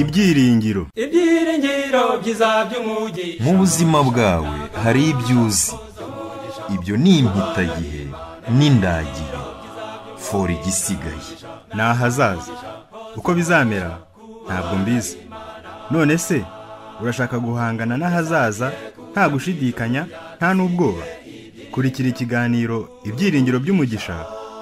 ibyiringiro ibyiringiro byiza by'umugi mu buzima bwawe hari ibyo uzi ibyo ni impitagihe n'indagihe fora igisigaye ni ahazaza uko bizamera ntabwo mbizi none se urashaka guhangana n'ahazaza nta gushidikanya nta n'ubwoba kurikira ikiganiro ibyiringiro by'umugisha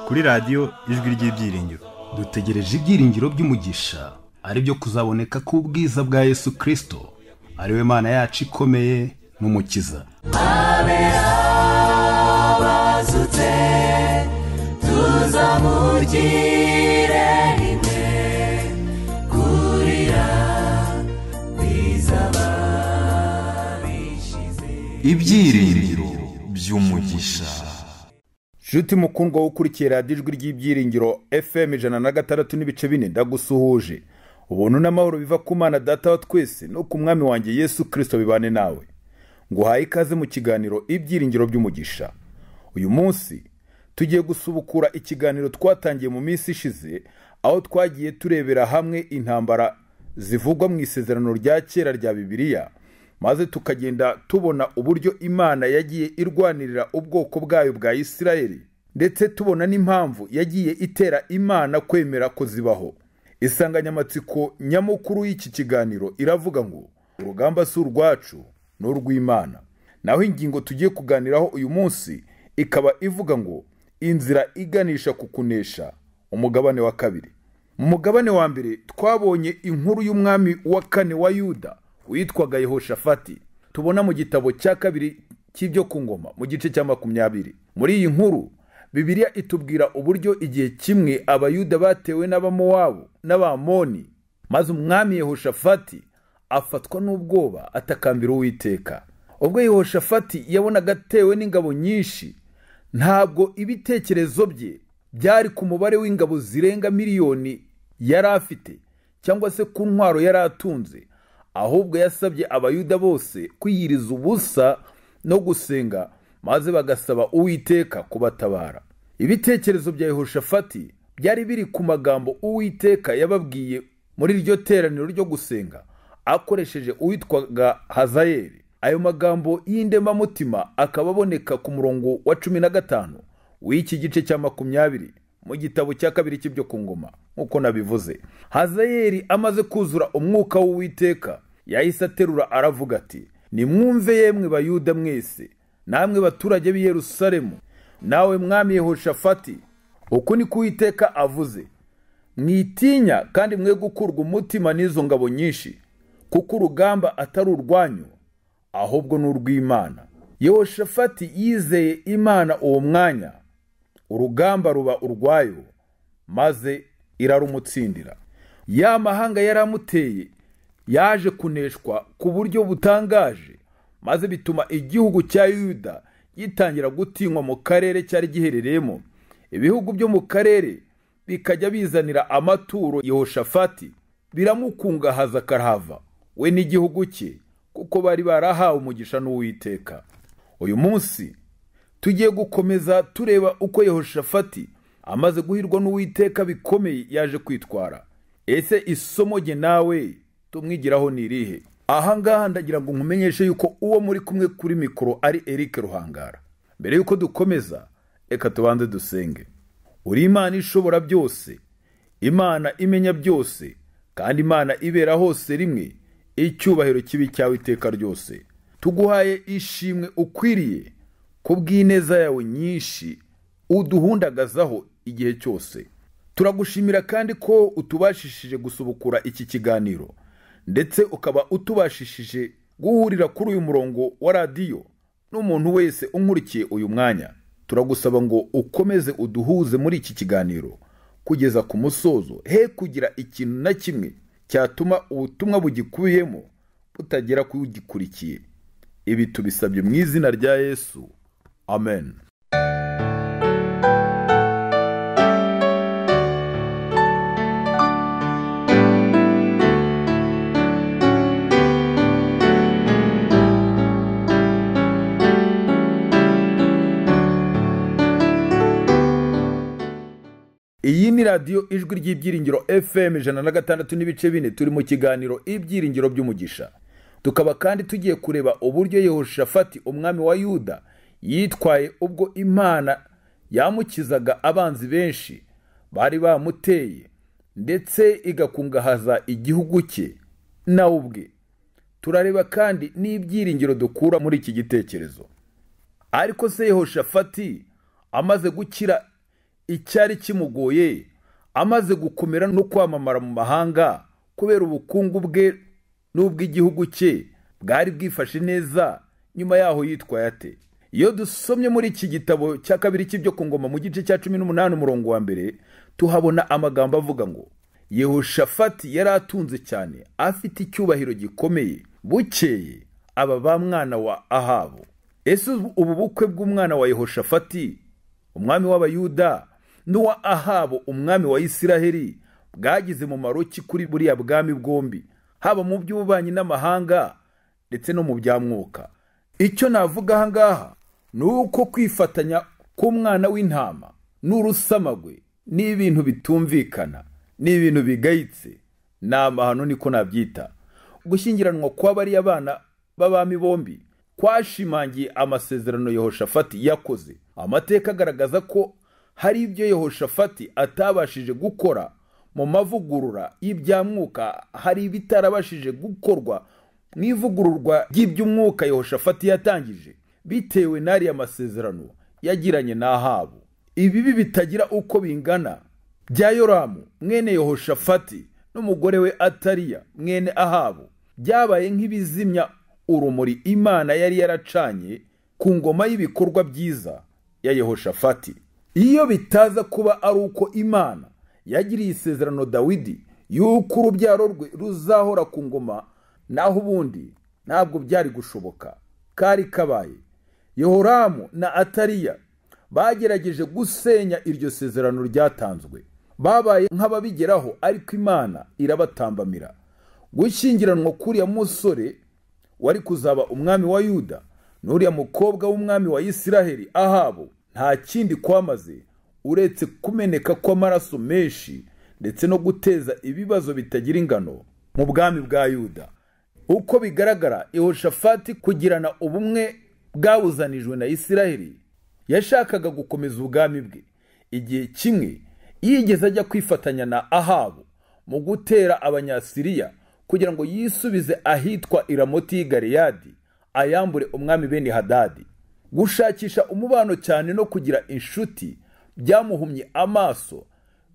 kuri radiyo ijwi ry'ibyiringiro dutegereje ibyiringiro by'umugisha ari byo kuzaboneka k'ubwiza bwa yesu kirisito ariwe mana yacu ikomeye n'umukiza ibyiringiro by'umugisha nshuti mukundwa wo ukurikiye radiyo ijwi ry'ibyiringiro fm ijana na gatandatu n'ibice bine ndagusuhuje ubuntu n'amahoro biva ku mwana data wa twese no ku mwami wanjye yesu kirisito bibane nawe nguhaye ikaze mu kiganiro ibyiringiro by'umugisha uyu munsi tugiye gusubukura ikiganiro twatangiye mu minsi ishize aho twagiye turebera hamwe intambara zivugwa mu isezerano rya kera rya bibiliya maze tukagenda tubona uburyo imana yagiye irwanirira ubwoko bwayo bwa isirayeli ndetse tubona n'impamvu yagiye itera imana kwemera ko zibaho isanganyamatsiko nyamukuru y'iki kiganiro iravuga ngo urugamba si urwacu ni urw'imana naho ingingo tugiye kuganiraho uyu munsi ikaba ivuga ngo inzira iganisha ku kunesha umugabane wa kabiri mu mugabane wa mbere twabonye inkuru y'umwami wa kane wa yuda witwaga yehoshafati tubona mu gitabo cya kabiri cy'ibyo ku ngoma mu gice cya makumyabiri muri iyi nkuru bibiliya itubwira uburyo igihe kimwe abayuda batewe n'abamowabu n'abamoni maze umwami yehoshafati afatwa n'ubwoba atakambira uwiteka ubwo yehoshafati yabonaga atewe n'ingabo nyinshi ntabwo ibitekerezo bye byari ku mubare w'ingabo zirenga miliyoni yari afite cyangwa se ku ntwaro yari atunze ahubwo yasabye abayuda bose kwiyiriza ubusa no gusenga maze bagasaba uwiteka kubatabara ibitekerezo bya yehoshafati byari biri ku magambo uwiteka yababwiye muri iryo teraniro ryo gusenga akoresheje uwitwaga hazayeri ayo magambo y'indemamutima akaba aboneka ku murongo wa cumi na gatanu w'iki gice cya makumyabiri mu gitabo cya kabiri cy'ibyo ku ngoma nk'uko nabivuze hazayeri amaze kuzura umwuka w'uwiteka yahise aterura aravuga ati nimwumve yemwe bayuda mwese namwe baturage b'i Yerusalemu nawe mwami Yehoshafati uku ni kuwiteka avuze mwitinya kandi mwe gukurwa umutima n'izo ngabo nyinshi kuko urugamba atari urwanyu ahubwo ni urw'imana yehoshafati yizeye imana uwo mwanya urugamba ruba urwayo maze irarumutsindira ya mahanga yaramuteye yaje kuneshwa ku buryo butangaje maze bituma igihugu cya yuda gitangira gutinywa mu karere cyari giherereyemo ibihugu byo mu karere bikajya bizanira amaturo yehoshafati biramukungahaza karahava we n'igihugu cye kuko bari barahawe umugisha n'uwiteka uyu munsi tugiye gukomeza tureba uko yehoshafati amaze guhirwa n'uwiteka bikomeye yaje kwitwara ese isomo jye nawe tumwigiraho ni irihe aha ngaha ndagira ngo nkumenyeshe yuko uwo muri kumwe kuri mikoro ari erike ruhangara mbere y'uko dukomeza reka tubanze dusenge uri imana ishobora byose imana imenya byose kandi imana ibera hose rimwe icyubahiro kibi cyawe iteka ryose tuguhaye ishimwe ukwiriye kubw'ineza yawe nyinshi uduhundagazaho igihe cyose turagushimira kandi ko utubashishije gusubukura iki kiganiro ndetse ukaba utubashishije guhurira kuri uyu murongo wa radiyo n'umuntu wese unkurikiye uyu mwanya turagusaba ngo ukomeze uduhuze muri iki kiganiro kugeza ku musozo he kugira ikintu na kimwe cyatuma ubutumwa bugikubiyemo butagera ku ugikurikiye ibi tubisabye mu izina rya yesu Amen. iyi ni radiyo ijwi ry'ibyiringiro fm ijana na gatandatu n'ibice bine turi mu kiganiro ibyiringiro by'umugisha tukaba kandi tugiye kureba uburyo yehoshafati umwami wa yuda yitwaye ubwo imana yamukizaga abanzi benshi bari bamuteye ndetse igakungahaza igihugu cye nawe ubwe turareba kandi n'ibyiringiro dukura muri iki gitekerezo ariko se yehoshafati amaze gukira icyari kimugoye amaze gukomera no kwamamara mu mahanga kubera ubukungu bwe n'ubw'igihugu cye bwari bwifashe neza nyuma yaho yitwaye ate iyo dusomye muri iki gitabo cya kabiri cy'ibyo ku ngoma mu gice cya cumi n'umunani umurongo wa mbere tuhabona amagambo avuga ngo yehoshafati yari atunze cyane afite icyubahiro gikomeye bukeye aba ba mwana wa ahabo ese ubu bukwe bw'umwana wa yehoshafati umwami w'abayuda n'uwa ahabo umwami wa isiraheli bwagize mu maroki kuri buriya bwami bwombi haba mu by'ububanyi n'amahanga ndetse no mu bya mwuka icyo navuga aha ni uko kwifatanya k'umwana w'intama n'urusamagwe ni ibintu bitumvikana ni ibintu bigayitse ni amahano niko nabyita gushyingiranwa kw'abariya abana b'abami bombi kwashimangiye amasezerano Yehoshafati yakoze amateka agaragaza ko hari ibyo Yehoshafati atabashije gukora mu mavugurura y'ibyamwuka hari ibitarabashije gukorwa mu ivugururwa ry'iby'umwuka Yehoshafati yatangije bitewe n'ariya masezerano yagiranye n'ahabu ibibi bitagira uko bingana bya yoramu mwene yohoshafati n'umugore we atariya mwene ahabu byabaye nk'ibizimya urumuri imana yari yaracanye ku ngoma y'ibikorwa byiza ya yehoshafati iyo bitaza kuba ari uko imana yagiriye isezerano dawidi y'uko urubyaro rwe ruzahora ku ngoma naho ubundi ntabwo byari gushoboka kari kabaye yehoramu na atariya bagerageje gusenya iryo sezerano ryatanzwe babaye nk'ababigeraho ariko imana irabatambamira gushyingiranwa k'uriya musore wari kuzaba umwami wa yuda n'uriya mukobwa w'umwami wa israheli ahabo nta kindi kwamaze uretse kumeneka kw'amaraso menshi ndetse no guteza ibibazo bitagira ingano mu bwami bwa yuda uko bigaragara ihoshafati kugirana ubumwe bwawuzanijwe na isiraheli yashakaga gukomeza ubwami bwe igihe kimwe yigeze ajya kwifatanya na ahabu mu gutera abanyasiriya kugira ngo yisubize ahitwa iramoti y'i galeyadi ayambure umwami bene hadadi gushakisha umubano cyane no kugira inshuti byamuhumye amaso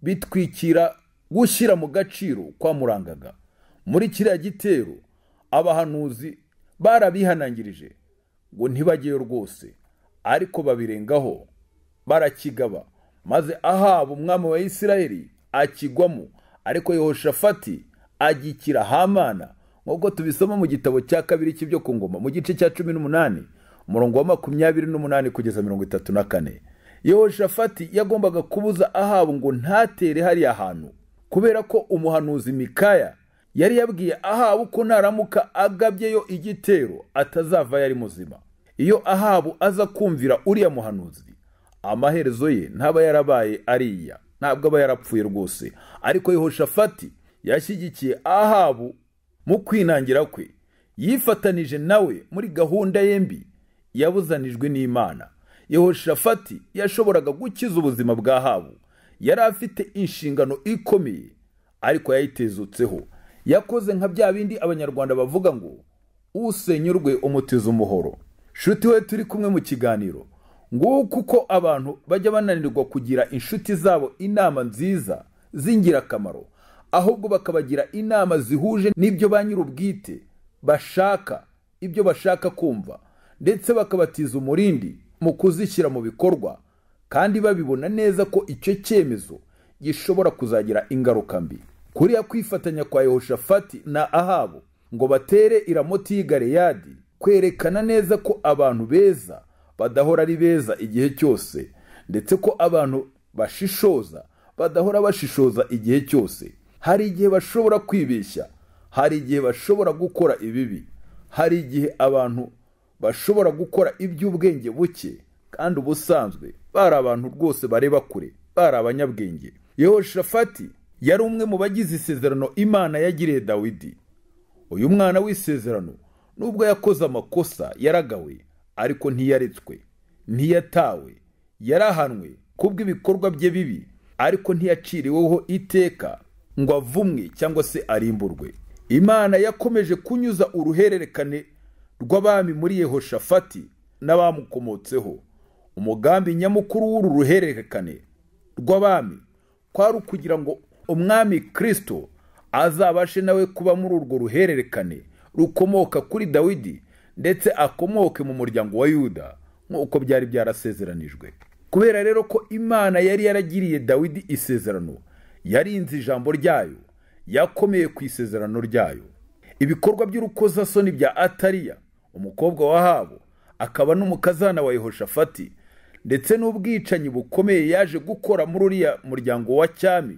bitwikira gushyira mu gaciro kwamurangaga muri kiriya gitero abahanuzi barabihanangirije ngo ntibajyeyo rwose ariko babirengaho barakigaba maze ahaba umwami wa isirayeli akigwamo ariko Yehoshafati agikira hamana nk'uko tubisoma mu gitabo cya kabiri cy'ibyo ku ngoma mu gice cya cumi n'umunani umurongo wa makumyabiri n'umunani kugeza mirongo itatu na kane Yehoshafati yagombaga kubuza ahabu ngo ntatere hariya hantu kubera ko umuhanuzi mikaya yari yabwiye ahabu ko naramuka agabyeyo igitero atazava yari muzima iyo ahabu aza kumvira uriya muhanuzi amaherezo ye ntaba yarabaye ariya ntabwo aba yarapfuye rwose ariko Yehoshafati yashyigikiye ahabu mu kwinangira kwe yifatanije nawe muri gahunda ye mbi yabuzanijwe n'imana Yehoshafati yashoboraga gukiza ubuzima bwa ahabu yari afite inshingano ikomeye ariko yayitezutseho yakoze nka bya bindi abanyarwanda bavuga ngo usenyurwe umutiza umuhoro shuti we turi kumwe mu kiganiro nguko uko abantu bajya bananirwa kugira inshuti zabo inama nziza z'ingirakamaro ahubwo bakabagira inama zihuje n'ibyo ba nyir'ubwite bashaka ibyo bashaka kumva ndetse bakabatiza umurindi mu kuzishyira mu bikorwa kandi babibona neza ko icyo cyemezo gishobora kuzagira ingaruka mbi kuriya kwifatanya kwa yehoshafati na ahabu ngo batere iramoti y'i galeyadi kwerekana neza ko abantu beza badahora ari beza igihe cyose ndetse ko abantu bashishoza badahora bashishoza igihe cyose hari igihe bashobora kwibeshya hari igihe bashobora gukora ibibi hari igihe abantu bashobora gukora iby'ubwenge buke kandi ubusanzwe bari abantu rwose bareba kure bari abanyabwenge yehoshafati yari umwe mu bagize isezerano imana yagiriye dawidi uyu mwana w'isezerano nubwo yakoze amakosa yaragawe ariko ntiyaretswe ntiyatawe yarahanwe kubw'ibikorwa bye bibi ariko ntiyaciriweho iteka ngo avumwe cyangwa se arimburwe imana yakomeje kunyuza uruhererekane rw'abami muri yehoshafati n'abamukomotseho umugambi nyamukuru w'uru ruhererekane rw'abami kwari ukugira ngo umwami Kristo azabashe nawe kuba muri urwo ruhererekane rukomoka kuri dawidi ndetse akomoke mu muryango wa yuda nk'uko byari byarasezeranijwe kubera rero ko imana yari yaragiriye dawidi isezerano yarinze ijambo ryayo yakomeye ku isezerano ryayo ibikorwa by'urukozasoni bya atariya umukobwa wahabo akaba n'umukazana wa yehoshafati ndetse n'ubwicanyi bukomeye yaje gukora muri uriya muryango wa cyami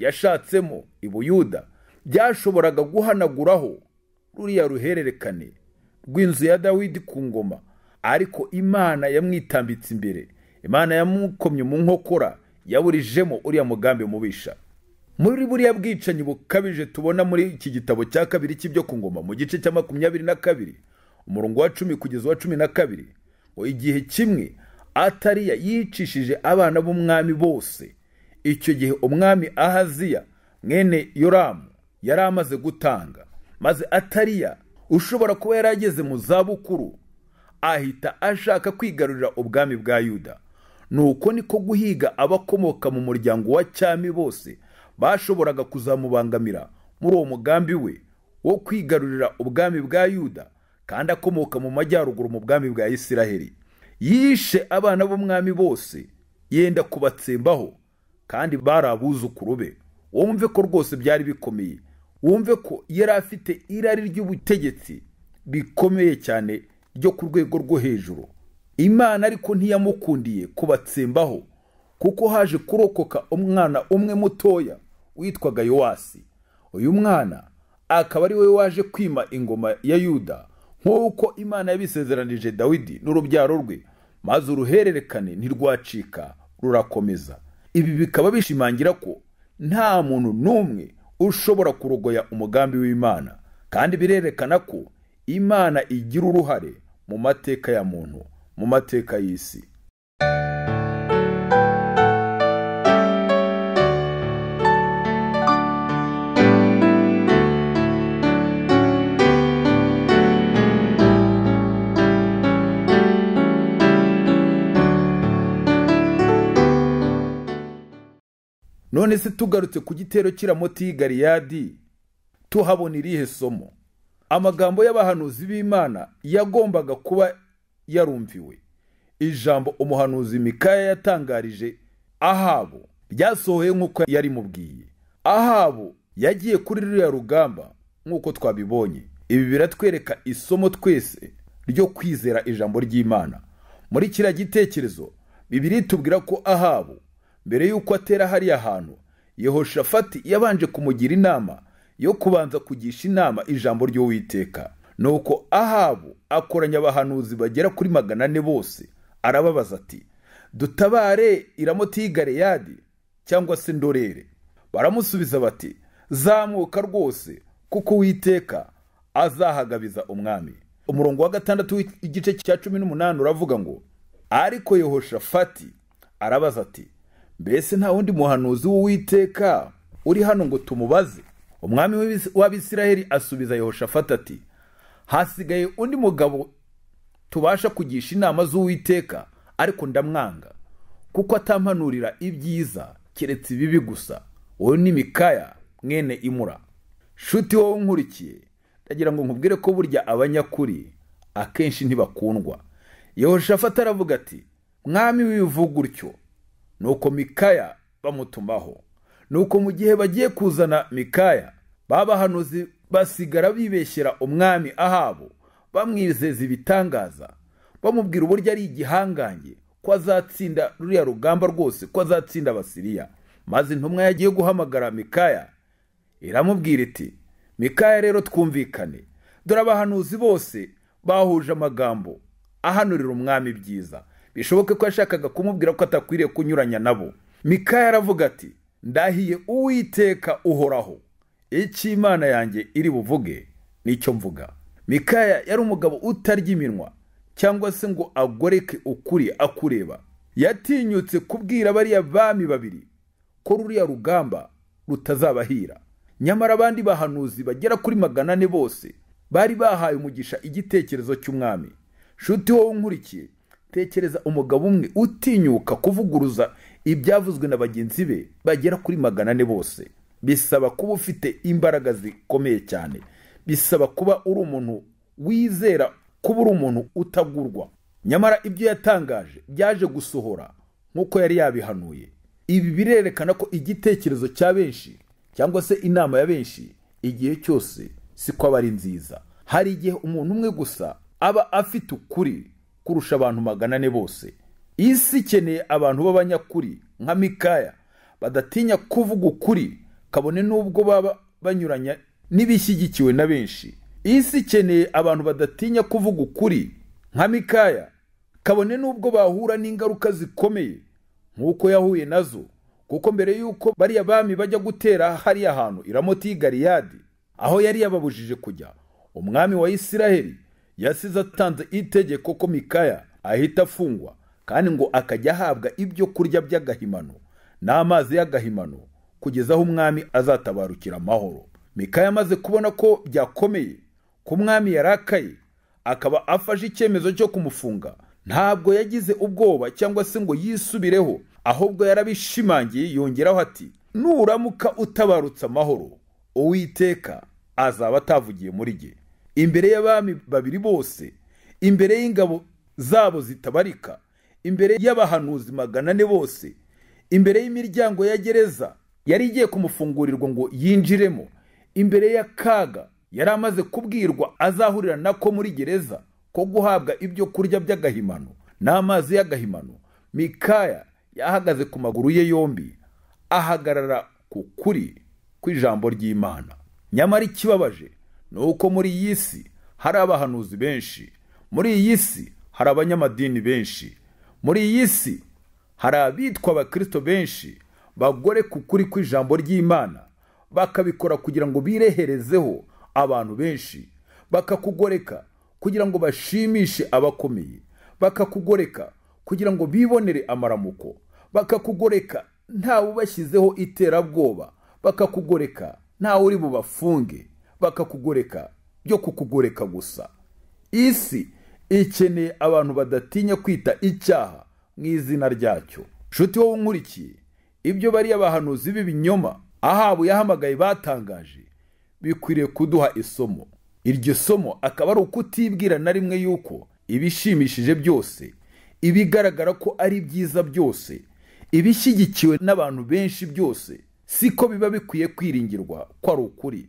yashatsemo i buyuda byashoboraga guhanaguraho ruriya ruhererekane rw'inzu ya dawidi ku ngoma ariko imana yamwitambitse imbere imana yamukomye mu nkokora yaburijemo uriya mugambi mubisha muri buriya bwicanyi bukabije tubona muri iki gitabo cya kabiri cy'ibyo ku ngoma mu gice cya makumyabiri na kabiri umurongo wa cumi kugeza wa cumi na kabiri ngo igihe kimwe atariya yicishije abana b'umwami bose icyo gihe umwami ahaziya mwene yoramu yari amaze gutanga maze atariya ushobora kuba yari ageze mu zabukuru ahita ashaka kwigarurira ubwami bwa yuda ni uko niko guhiga abakomoka mu muryango wa cyami bose bashoboraga kuzamubangamira muri uwo mugambi we wo kwigarurira ubwami bwa yuda kandi akomoka mu majyaruguru mu bwami bwa israheli yishe abana b'umwami bose yenda kubatsembaho kandi bari abuzukuru be wumve ko rwose byari bikomeye wumve ko yari afite irari ry'ubutegetsi bikomeye cyane ryo ku rwego rwo hejuru imana ariko ntiyamukundiye kubatsembaho kuko haje kurokoka umwana umwe mutoya witwaga yowasi uyu mwana akaba ari we waje kwima ingoma ya yuda nk'uko imana yabisezeranije dawidi n'urubyaro rwe maze uruhererekane ntirwacika rurakomeza ibi bikaba bishimangira ko nta muntu n'umwe ushobora kurogoya umugambi w'imana kandi birerekana ko imana igira uruhare mu mateka ya muntu mu mateka y'isi none se tugarutse ku gitero cy'iramoti gariyadi tuhabona irihe somo amagambo y'abahanuzi b'imana yagombaga kuba yarumviwe ijambo umuhanuzi mikaya yatangarije ahabu ryasohoye nk'uko yarimubwiye ahabu yagiye kuri ruriya rugamba nk'uko twabibonye ibi biratwereka isomo twese ryo kwizera ijambo ry'imana muri kiriya gitekerezo bibiri tubwira ko ahabu mbere y'uko atera hariya hantu yehoshafati yabanje kumugira inama yo kubanza kugisha inama ijambo ry'uwiteka nuko ahabu akoranya abahanuzi bagera kuri magana ane bose arababaza ati dutabare iramuti y'igare cyangwa se ndorere baramusubiza bati zamuka rwose kuko uwiteka azahagabiza umwami umurongo wa gatandatu igice cya cumi n'umunani uravuga ngo ariko yehoshafati arabaza ati mbese nta wundi muhanuzi w'uwiteka uri hano ngo tumubaze umwami w'abisiraheli asubiza Yehoshafati ati hasigaye undi mugabo tubasha kugisha inama z'uwiteka ariko ndamwanga kuko atampanurira ibyiza keretse ibibi gusa wowe nimikaya mwene imura shuti wowe nkurikiye ndagira ngo nkubwire ko burya abanyakuri akenshi ntibakundwa yehoshafata aravuga ati mwami wivuga utyo nuko mikaya bamutumaho nuko mu gihe bagiye kuzana mikaya babahanuzi basigara bibeshyera umwami ahabo bamwizeza ibitangaza bamubwira uburyo ari igihangange ko azatsinda ruriya rugamba rwose ko azatsinda abasiriya maze intumwa yagiye guhamagara mikaya iramubwira iti mikaya rero twumvikane dore abahanuzi bose bahuje amagambo ahanurira umwami ibyiza bishoboke ko yashakaga kumubwira ko atakwiriye kunyuranya nabo mikaya aravuga ati ndahiye uwiteka uhoraho icyo imana yanjye iri buvuge nicyo mvuga mikaya yari umugabo utarya iminwa cyangwa se ngo agoreke ukuri akureba yatinyutse kubwira bariya bami babiri ko ruriya rugamba rutazabahira nyamara abandi bahanuzi bagera kuri magana ane bose bari bahaye umugisha igitekerezo cy'umwami shuti wowe unkurikiye tekereza umugabo umwe utinyuka kuvuguruza ibyavuzwe na bagenzi be bagera kuri magana ane bose bisaba kuba ufite imbaraga zikomeye cyane bisaba kuba uri umuntu wizera kuba uri umuntu utagurwa nyamara ibyo yatangaje byaje gusohora nk'uko yari yabihanuye ibi birerekana ko igitekerezo cya benshi cyangwa se inama ya benshi igihe cyose si ko aba ari nziza hari igihe umuntu umwe gusa aba afite ukuri kurusha abantu magana ane bose isi ikeneye abantu b'abanyakuri nka mikaya badatinya kuvuga ukuri kabone n'ubwo baba banyuranya n'ibishyigikiwe na benshi isi ikeneye abantu badatinya kuvuga ukuri nka mikaya kabone n'ubwo bahura n'ingaruka zikomeye nk'uko yahuye nazo kuko mbere y'uko bariya bami bajya gutera hariya hantu iramoti y'i galiyadi aho yari yababujije kujya umwami wa israheli yasize atanze itegeko ko mikaya ahita afungwa kandi ngo akajya ahabwa ibyo kurya by'agahimano n'amazi y'agahimano kugeza aho umwami azatabarukira amahoro mikaya amaze kubona ko byakomeye ko umwami yarakaye akaba afashe icyemezo cyo kumufunga ntabwo yagize ubwoba cyangwa se ngo yisubireho ahubwo yarabishimangiye yongeraho ati nuramuka utabarutse amahoro uwiteka azaba atavugiye muri gihe imbere y'abami babiri bose imbere y'ingabo zabo zitabarika imbere y'abahanuzi magana ane bose imbere y'imiryango ya gereza yari igiye kumufungurirwa ngo yinjiremo imbere y'akaga yari amaze kubwirwa azahurira nako muri gereza ko guhabwa ibyo kurya by'agahimano n'amazi y'agahimano mikaya yahagaze ku maguru ye yombi ahagarara ku kuri kw'ijambo ry'imana nyamara ikibabaje ni uko muri iyi si hari abahanuzi benshi muri iyi si hari abanyamadini benshi muri iyi si hari abitwa abakristo benshi bagore ku kuri kw'ijambo ry'imana bakabikora kugira ngo bireherezeho abantu benshi bakakugoreka kugira ngo bashimishe abakomeye bakakugoreka kugira ngo bibonere amaramuko bakakugoreka ntawe ubashyizeho iterabwoba bakakugoreka ntawe uri bubafunge bakakugoreka byo kukugoreka gusa isi ikeneye abantu badatinya kwita icyaha mu izina ryacyo nshuti wowe unkurikiye ibyo bariya abahanuzi b'ibinyoma ahabu yahamagaye batangaje bikwiriye kuduha isomo iryo somo akaba ari ukutibwira na rimwe yuko ibishimishije byose ibigaragara ko ari byiza byose ibishyigikiwe n'abantu benshi byose si ko biba bikwiye kwiringirwa ko ari ukuri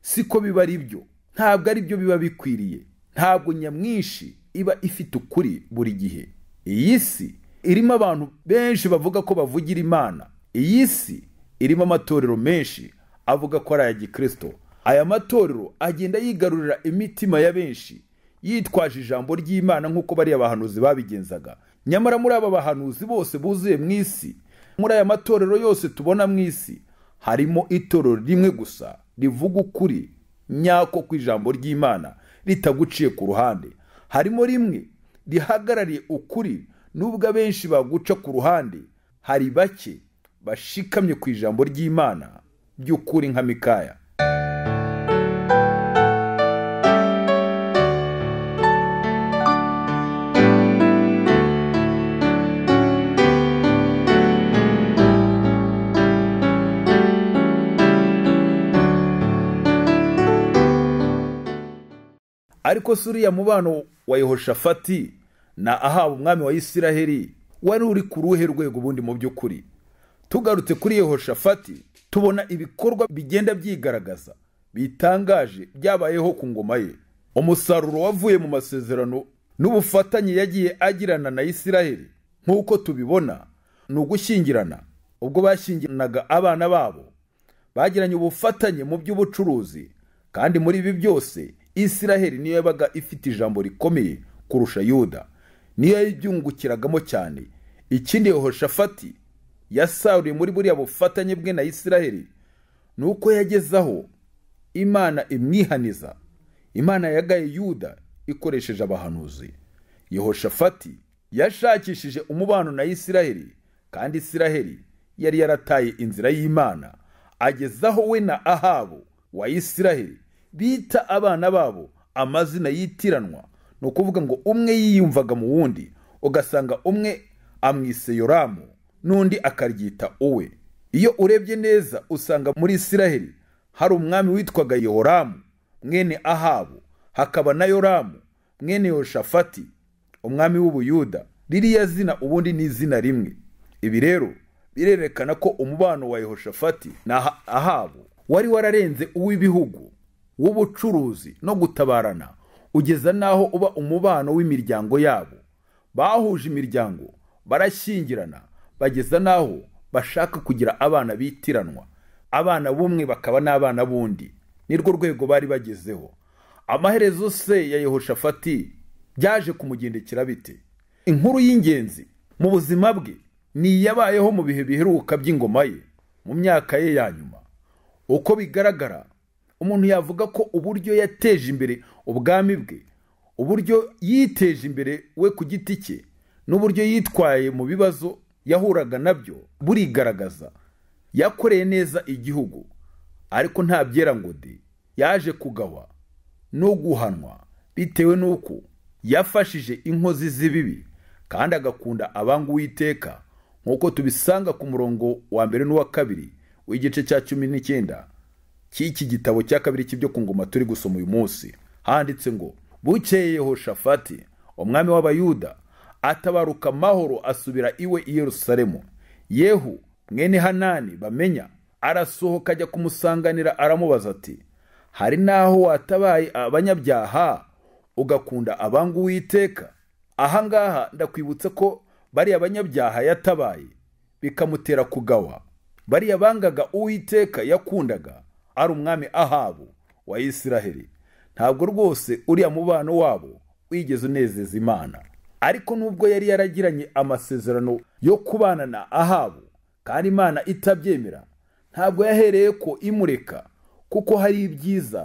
siko biba ari byo ntabwo ari byo biba bikwiriye ntabwo nyamwinshi iba ifite ukuri buri gihe iyi si irimo abantu benshi bavuga ko bavugira imana iyi si irimo amatorero menshi avuga ko ari aya gikristo aya matorero agenda yigarurira imitima ya benshi yitwaje ijambo ry'imana nk'uko bariya bahanuzi babigenzaga nyamara muri aba bahanuzi bose buzuye mu isi muri aya matorero yose tubona mu isi harimo itorero rimwe gusa rivuga ukuri nyako ku ijambo ry'imana ritaguciye ku ruhande harimo rimwe rihagarariye ukuri nubwo abenshi baguca ku ruhande hari bake bashikamye ku ijambo ry'imana by'ukuri nka mikaya ariko si uriya mubano wa yehoshafati na ahabu umwami wa isiraheli wari uri ku ruhe rwego ubundi mu by'ukuri tugarutse kuri yehoshafati tubona ibikorwa bigenda byigaragaza bitangaje byabayeho ku ngoma ye umusaruro wavuye mu masezerano n'ubufatanye yagiye agirana na israheli nk'uko tubibona ni ugushyingirana ubwo bashyingiranaga abana babo bagiranye ubufatanye mu by'ubucuruzi kandi muri ibi byose isiraheli niyo yabaga ifite ijambo rikomeye kurusha yuda niyo yaryungukiragamo cyane ikindi yehoshafati yasaruriye muri buriya bufatanye bwe na israheli ni uko yageze imana imwihaniza imana yagaye yuda ikoresheje abahanuzi yehoshafati yashakishije umubano na isiraheli kandi israheli yari yarataye inzira y'imana agezaho we na ahabu wa israheli bita abana babo amazina yitiranwa ni ukuvuga ngo umwe yiyumvaga mu wundi ugasanga umwe amwise yoramu n'undi akaryita uwe iyo urebye neza usanga muri isiraheli hari umwami witwaga yoramu mwene ahabu hakaba na yoramu mwene yoshafati umwami w'ubuyuda ririya zina ubundi ni izina rimwe ibi rero birerekana ko umubano wa yehoshafati na ahabu wari wararenze uw'ibihugu w'ubucuruzi no gutabarana ugeza n'aho uba umubano w'imiryango yabo bahuje imiryango barashyingirana bageza n'aho bashaka kugira abana bitiranwa abana b'umwe bakaba n'abana b'undi nirwo rwego bari bagezeho amaherezo se ya yehoshafati byaje kumugendekera bite inkuru y'ingenzi mu buzima bwe niyabayeho mu bihe biheruka by'ingoma ye mu myaka ye ya nyuma uko bigaragara umuntu yavuga ko uburyo yateje imbere ubwami bwe uburyo yiteje imbere we ku giti cye n'uburyo yitwaye mu bibazo yahuraga nabyo burigaragaza yakoreye neza igihugu ariko nta byera ngo de yaje kugawa no guhanwa bitewe n'uko yafashije inkozi z'ibibi kandi agakunda abanga uwiteka nk'uko tubisanga ku murongo wa mbere n'uwa kabiri w'igice cya cumi n'icyenda cy'iki gitabo cya kabiri cy'ibyo ku ngoma turi gusoma uyu munsi handitse ngo bukeyeho shafati umwami w'abayuda atabaruka amahoro asubira iwe i yerusalemu yehu mwene hanani bamenya arasohoka ajya kumusanganira aramubaza ati hari n'aho watabaye abanyabyaha ugakunda abangu witeka ahangaha ndakwibutsa ko bariya banyabyaha yatabaye bikamutera kugawa bariya bangaga uwiteka yakundaga ari umwami ahabu wa Isiraheli ntabwo rwose uriya mubano wabo wigeze unezeza imana ariko nubwo yari yaragiranye amasezerano yo kubana na ahabu kandi imana itabyemera ntabwo yahereye ko imureka kuko hari ibyiza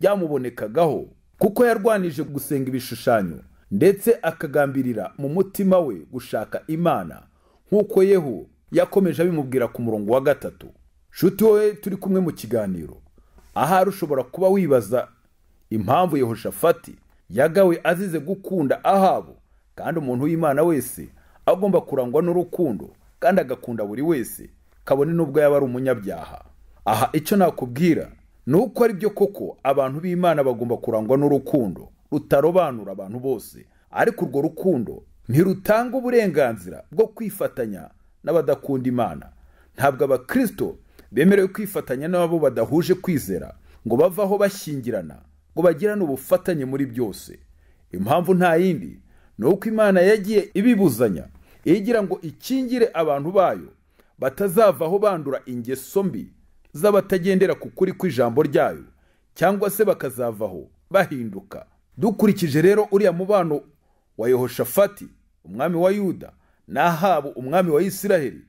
byamubonekagaho kuko yarwanije gusenga ibishushanyo ndetse akagambirira mu mutima we gushaka imana nk'uko yehu yakomeje abimubwira ku murongo wa gatatu we turi kumwe mu kiganiro ahari ushobora kuba wibaza impamvu yehoshafati yagawe azize gukunda ahabu kandi umuntu w'imana wese agomba kurangwa n'urukundo kandi agakunda buri wese kabone n'ubwo yaba ari umunyabyaha aha icyo nakubwira ni uko ari byo koko abantu b'imana bagomba kurangwa n'urukundo rutarobanura abantu bose ariko urwo rukundo ntirutanga uburenganzira bwo kwifatanya n'abadakunda imana ntabwo abakristo bemerewe kwifatanya n'abo badahuje kwizera ngo bavaho bashyingirana ngo bagirane ubufatanye muri byose impamvu nta yindi ni uko imana yagiye ibibuzanya igira ngo ikingire abantu bayo batazavaho bandura ingeso mbi z'abatagendera ku kuri kw'ijambo ryayo cyangwa se bakazavaho bahinduka dukurikije rero uriya mubano wa yehoshafati umwami wa yuda n'ahabu umwami wa isiraheli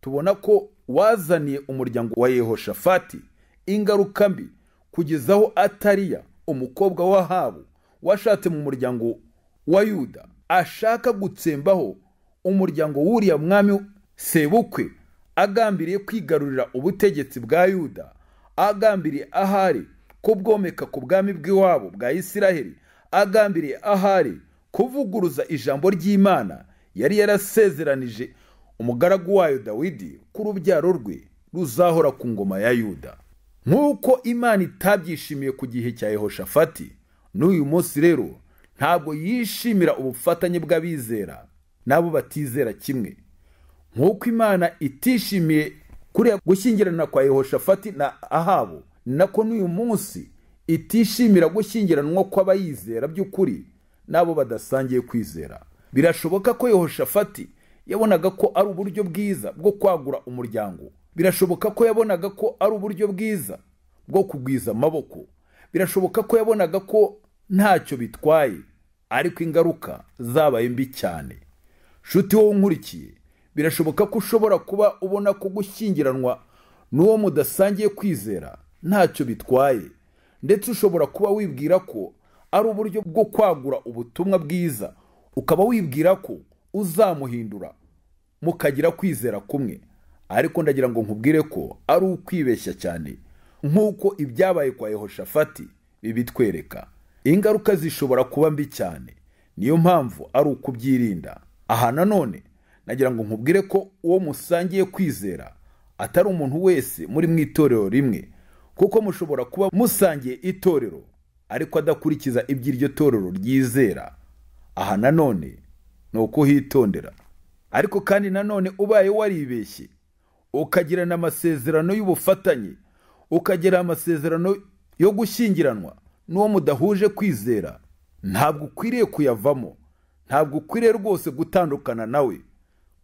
tubona ko wazaniye umuryango wa yehoshafati ingaruka mbi kugeza aho atariya umukobwa wahabu washatse mu muryango wa yuda ashaka gutsembaho umuryango w'uriya mwami sebukwe agambiriye kwigarurira ubutegetsi bwa yuda agambiriye ahari kubwomeka ku bwami bw'iwabo bwa israheli agambiriye ahari kuvuguruza ijambo ry'imana yari yarasezeranije umugaragu wayo dawidi ko urubyaro rwe ruzahora ku ngoma ya yuda nk'uko imana itabyishimiye ku gihe cya yehoshafati n'uyu munsi rero ntabwo yishimira ubufatanye bw'abizera n'abo batizera kimwe nk'uko imana itishimiye kuriya gushyingirana kwa yehoshafati na ahabo nako n'uyu munsi itishimira gushyingiranwa kw'abayizera by'ukuri n'abo badasangiye kwizera birashoboka ko yehoshafati yabonaga ko ari uburyo bwiza bwo kwagura umuryango birashoboka ko yabonaga ko ari uburyo bwiza bwo kugwiza amaboko birashoboka ko yabonaga ko ntacyo bitwaye ariko ingaruka zabaye mbi cyane shuti wowe nkurikiye birashoboka ko ushobora kuba ubona ko gushyingiranwa n'uwo mudasangiye kwizera ntacyo bitwaye ndetse ushobora kuba wibwira ko ari uburyo bwo kwagura ubutumwa bwiza ukaba wibwira ko uzamuhindura mukagira kwizera kumwe ariko ndagira ngo nkubwire ko ari ukwibeshya cyane nk'uko ibyabaye kwa Yehoshafati bibitwereka ingaruka zishobora kuba mbi cyane niyo mpamvu ari ukubyirinda aha nanone nagira ngo nkubwire ko uwo musangiye kwizera atari umuntu wese muri mu itorero rimwe kuko mushobora kuba musangiye itorero ariko adakurikiza iby'iryo torero ryizera aha nanone ni ukuhitondera ariko kandi nanone ubaye waribeshye ukagirana amasezerano y'ubufatanye ukagira amasezerano yo gushyingiranwa n'uwo mudahuje kwizera ntabwo ukwiriye kuyavamo ntabwo ukwiriye rwose gutandukana nawe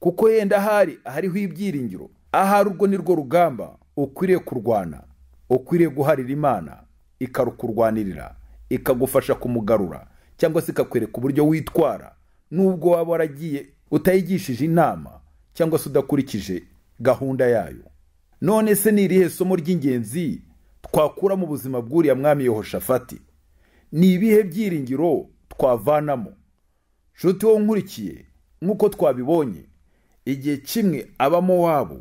kuko yenda ahari ahariho ibyiringiro ahari urwo ni rwo rugamba ukwiriye kurwana ukwiriye guharira imana ikarukurwanirira ikagufasha kumugarura cyangwa se ikakwereka uburyo witwara nubwo waba waragiye utayigishije inama cyangwa se udakurikije gahunda yayo none se ni irihe somo ry'ingenzi twakura mu buzima bw'uriya mwami Yehoshafati ni ibihe byiringiro twavanamo nshuti wo nkurikiye nk'uko twabibonye igihe kimwe abamowabu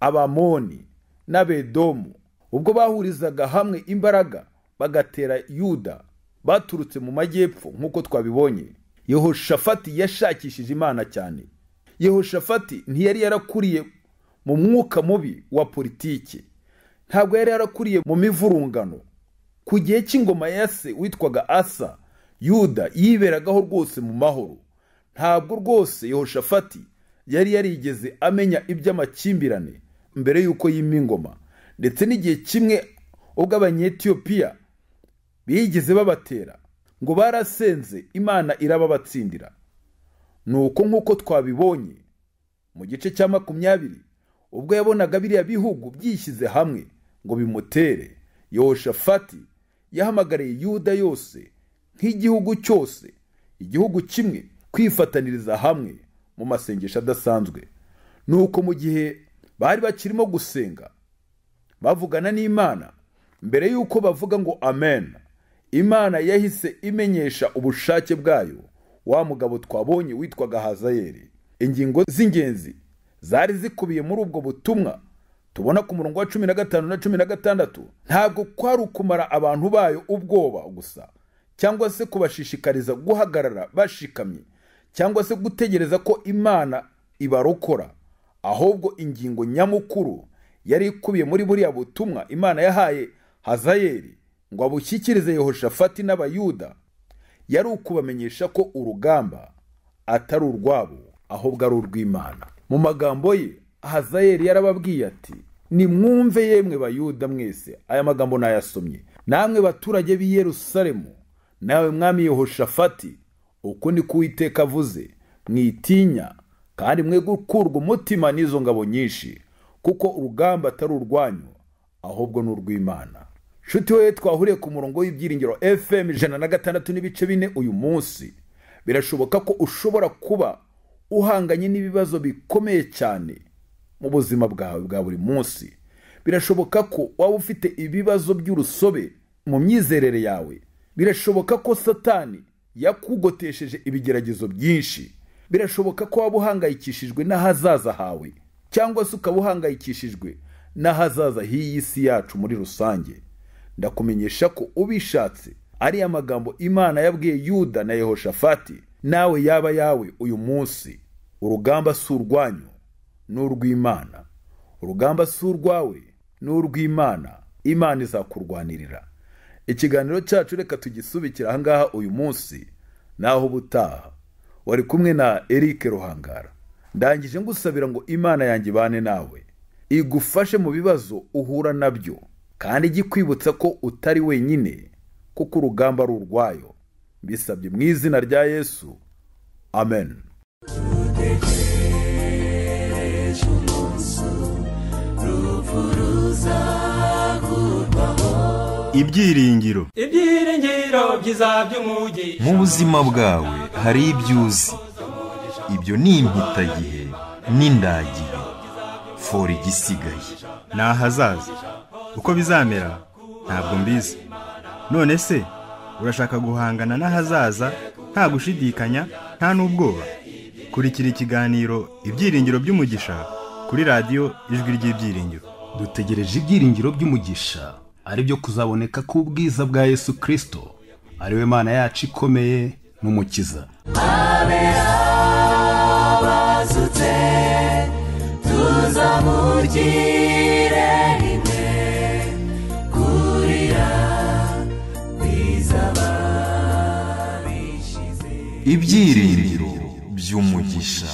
abamoni n'abedomu ubwo bahurizaga hamwe imbaraga bagatera yuda baturutse mu majyepfo nk'uko twabibonye yehoshafati yashakishije imana cyane yehoshafati ntiyari yarakuriye mu mwuka mubi wa politiki ntabwo yari yarakuriye mu mivurungano ku gihe cy'ingoma ya se witwaga asa yuda yiberagaho rwose mu mahoro ntabwo rwose yehoshafati yari yarigeze amenya iby'amakimbirane mbere y'uko yima ingoma ndetse n'igihe kimwe ubwo abanyetiyopiya bigeze babatera ngo barasenze imana irababatsindira ni uko nk'uko twabibonye mu gice cya makumyabiri ubwo yabonaga biriya bihugu byishyize hamwe ngo bimutere yoshafati yahamagariye yuda yose nk'igihugu cyose igihugu kimwe kwifataniriza hamwe mu masengesho adasanzwe ni uko mu gihe bari bakirimo gusenga bavugana n'imana mbere y'uko bavuga ngo amen imana yahise imenyesha ubushake bwayo wa mugabo twabonye witwaga hazayeri ingingo z'ingenzi zari zikubiye muri ubwo butumwa tubona ku murongo wa cumi na gatanu na cumi na gatandatu ntabwo kwari ukumara abantu bayo ubwoba gusa cyangwa se kubashishikariza guhagarara bashikamye cyangwa se gutegereza ko imana ibarokora ahubwo ingingo nyamukuru yari ikubiye muri buriya butumwa imana yahaye hazayeri ngo abushyikirize Yehoshafati n'abayuda yari ukubamenyesha ko urugamba atari urwabo ahubwo ari urw'imana mu magambo ye hazayeri yarababwiye ati nimwumve yemwe bayuda mwese aya magambo nayasomye namwe baturage b'i Yerusalemu nawe mwami Yehoshafati uku ni kuwiteka avuze mwitinya kandi mwe gukurwa umutima n'izo ngabo nyinshi kuko urugamba atari urwanyu ahubwo ni urw'imana nshuti we twahuriye ku murongo w'ibyiringiro fm ijana na gatandatu n'ibice bine uyu munsi birashoboka ko ushobora kuba uhanganye n'ibibazo bikomeye cyane mu buzima bwawe bwa buri munsi birashoboka ko waba ufite ibibazo by'urusobe mu myizerere yawe birashoboka ko satani yakugotesheje ibigeragezo byinshi birashoboka ko waba uhangayikishijwe n'ahazaza hawe cyangwa se ukaba uhangayikishijwe n'ahazaza h'iyi si yacu muri rusange ndakumenyesha ko ubishatse ariya magambo imana yabwiye yuda na yehoshafati nawe yaba yawe uyu munsi urugamba si urwanyu ni urw'imana urugamba si urwawe ni imana izakurwanirira ikiganiro cyacu reka tugisubikira ahangaha uyu munsi naho ubutaha wari kumwe na Eric ruhangara ndangije ngusabira ngo imana yanjye ibane nawe igufashe mu bibazo uhura nabyo kandi gikwibutsa ko utari wenyine kuko urugamba ari urwayo bisabye mu izina rya yesu amen ibyiringiro ibyiringiro byiza by'umugi mu buzima bwawe hari ibyuzi ibyo ni impitagihe n'indagihe fora igisigaye ni ahazaza uko bizamera ntabwo mbizi none se urashaka guhangana n'ahazaza nta gushidikanya nta n'ubwoba kurikira ikiganiro ibyiringiro by'umugisha kuri radiyo ijwi ry'ibyiringiro dutegereje ibyiringiro by'umugisha ari byo kuzaboneka k'ubwiza bwa yesu kirisito ariwe mana yacu ikomeye n'umukiza tuzamugire ibyiringiro by'umugisha